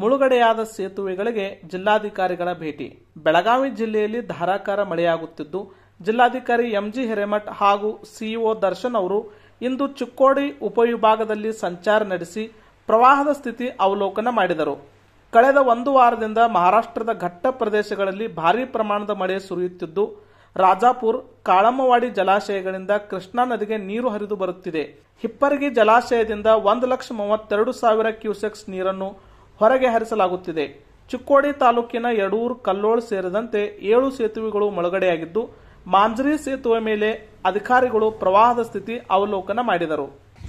ಮುಳುಗಡೆಯಾದ ಸೇತುವೆಗಳಿಗೆ ಜಿಲ್ಲಾಧಿಕಾರಿಗಳ ಭೇಟಿ ಬೆಳಗಾವಿ ಜಿಲ್ಲೆಯಲ್ಲಿ ಧಾರಾಕಾರ ಮಳೆಯಾಗುತ್ತಿದ್ದು ಜಿಲ್ಲಾಧಿಕಾರಿ ಎಂಜಿ ಹಿರೇಮಠ್ ಹಾಗೂ ಸಿಇಒ ದರ್ಶನ್ ಅವರು ಇಂದು ಚಿಕ್ಕೋಡಿ ಉಪವಿಭಾಗದಲ್ಲಿ ಸಂಚಾರ ನಡೆಸಿ ಪ್ರವಾಹದ ಸ್ಥಿತಿ ಅವಲೋಕನ ಮಾಡಿದರು ಕಳೆದ ಒಂದು ವಾರದಿಂದ ಮಹಾರಾಷ್ಟ್ರದ ಘಟ್ಟ ಪ್ರದೇಶಗಳಲ್ಲಿ ಭಾರೀ ಪ್ರಮಾಣದ ಮಳೆ ಸುರಿಯುತ್ತಿದ್ದು ರಾಜಾಪುರ್ ಕಾಳಮ್ಮವಾಡಿ ಜಲಾಶಯಗಳಿಂದ ಕೃಷ್ಣಾ ನದಿಗೆ ನೀರು ಹರಿದು ಬರುತ್ತಿದೆ ಹಿಪ್ಪರಗಿ ಜಲಾಶಯದಿಂದ ಒಂದು ಲಕ್ಷ ಮೂವತ್ತೆರಡು ಸಾವಿರ ಕ್ಯೂಸೆಕ್ಸ್ ನೀರನ್ನು ಹೊರಗೆ ಹರಿಸಲಾಗುತ್ತಿದೆ ಚಿಕ್ಕೋಡಿ ತಾಲೂಕಿನ ಯಡೂರ್ ಕಲ್ಲೋಳ್ ಸೇರಿದಂತೆ ಏಳು ಸೇತುವೆಗಳು ಮುಳುಗಡೆಯಾಗಿದ್ದು ಮಾಂಜರಿ ಸೇತುವೆ ಮೇಲೆ ಅಧಿಕಾರಿಗಳು ಪ್ರವಾಹದ ಸ್ಥಿತಿ ಅವಲೋಕನ ಮಾಡಿದರು